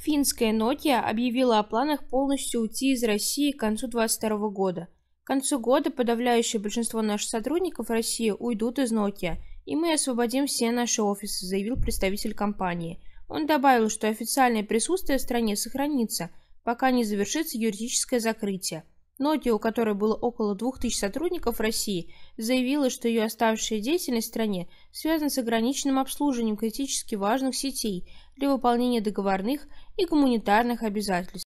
Финская Nokia объявила о планах полностью уйти из России к концу 2022 года. К концу года подавляющее большинство наших сотрудников в России уйдут из Nokia, и мы освободим все наши офисы, заявил представитель компании. Он добавил, что официальное присутствие в стране сохранится, пока не завершится юридическое закрытие. Nokia, у которой было около 2000 сотрудников в России, заявила, что ее оставшаяся деятельность в стране связана с ограниченным обслуживанием критически важных сетей для выполнения договорных и гуманитарных обязательств.